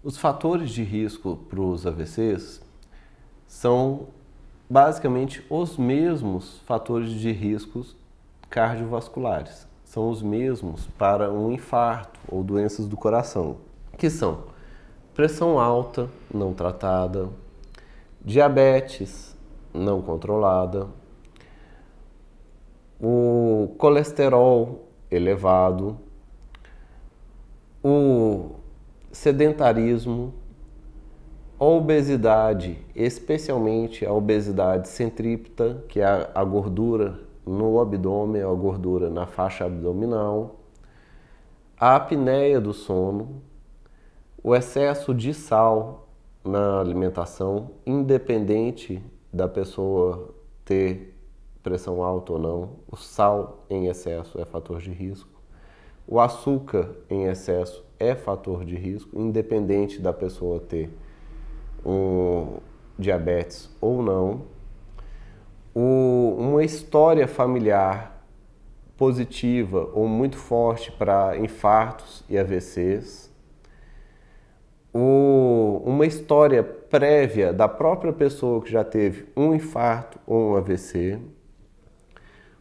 Os fatores de risco para os AVCs são basicamente os mesmos fatores de riscos cardiovasculares. São os mesmos para um infarto ou doenças do coração, que são pressão alta não tratada, diabetes não controlada, o colesterol elevado, o sedentarismo, obesidade, especialmente a obesidade centrípeta, que é a, a gordura no abdômen, a gordura na faixa abdominal, a apneia do sono, o excesso de sal na alimentação, independente da pessoa ter pressão alta ou não, o sal em excesso é fator de risco. O açúcar em excesso é fator de risco, independente da pessoa ter o diabetes ou não. O, uma história familiar positiva ou muito forte para infartos e AVCs. O, uma história prévia da própria pessoa que já teve um infarto ou um AVC.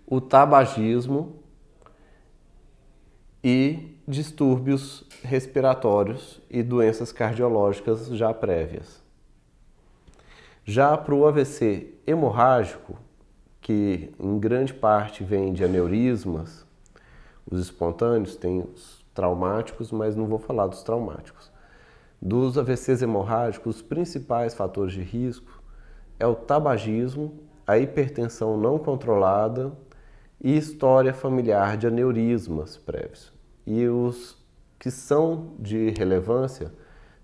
O tabagismo, e distúrbios respiratórios e doenças cardiológicas já prévias. Já para o AVC hemorrágico, que em grande parte vem de aneurismas, os espontâneos têm os traumáticos, mas não vou falar dos traumáticos. Dos AVCs hemorrágicos, os principais fatores de risco é o tabagismo, a hipertensão não controlada e história familiar de aneurismas prévios e os que são de relevância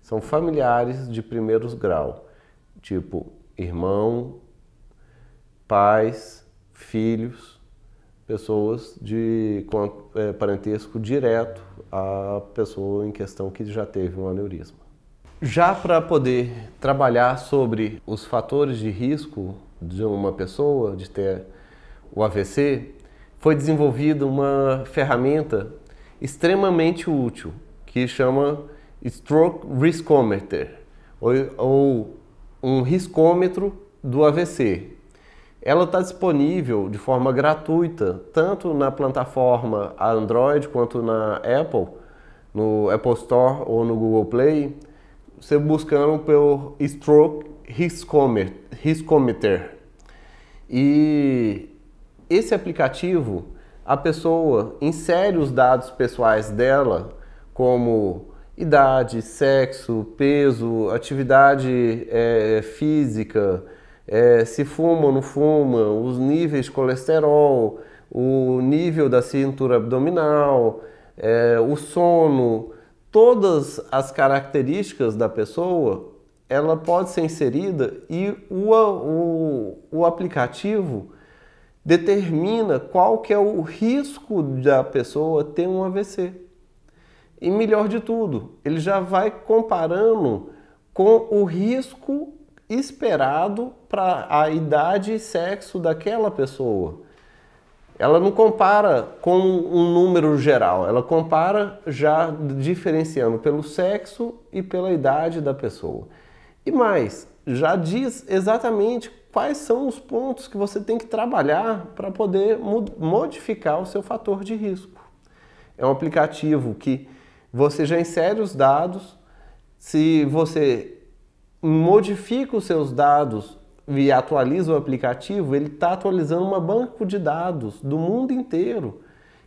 são familiares de primeiros grau, tipo irmão, pais, filhos, pessoas de é, parentesco direto à pessoa em questão que já teve um aneurisma. Já para poder trabalhar sobre os fatores de risco de uma pessoa de ter o AVC, foi desenvolvida uma ferramenta extremamente útil, que chama Stroke Riskometer, ou, ou um riscômetro do AVC. Ela está disponível de forma gratuita, tanto na plataforma Android quanto na Apple, no Apple Store ou no Google Play, você buscando pelo Stroke Riskometer. E esse aplicativo a pessoa insere os dados pessoais dela, como idade, sexo, peso, atividade é, física, é, se fuma ou não fuma, os níveis de colesterol, o nível da cintura abdominal, é, o sono, todas as características da pessoa, ela pode ser inserida e o, o, o aplicativo determina qual que é o risco da pessoa ter um AVC. E melhor de tudo, ele já vai comparando com o risco esperado para a idade e sexo daquela pessoa. Ela não compara com um número geral, ela compara já diferenciando pelo sexo e pela idade da pessoa. E mais, já diz exatamente quais são os pontos que você tem que trabalhar para poder modificar o seu fator de risco. É um aplicativo que você já insere os dados, se você modifica os seus dados e atualiza o aplicativo, ele está atualizando uma banco de dados do mundo inteiro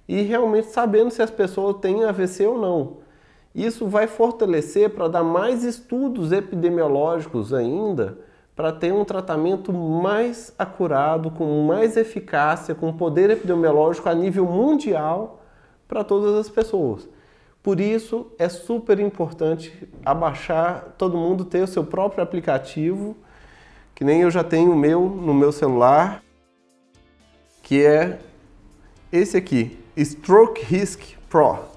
e realmente sabendo se as pessoas têm AVC ou não. Isso vai fortalecer para dar mais estudos epidemiológicos ainda para ter um tratamento mais acurado, com mais eficácia, com poder epidemiológico a nível mundial para todas as pessoas. Por isso é super importante abaixar, todo mundo ter o seu próprio aplicativo, que nem eu já tenho o meu no meu celular, que é esse aqui, Stroke Risk Pro.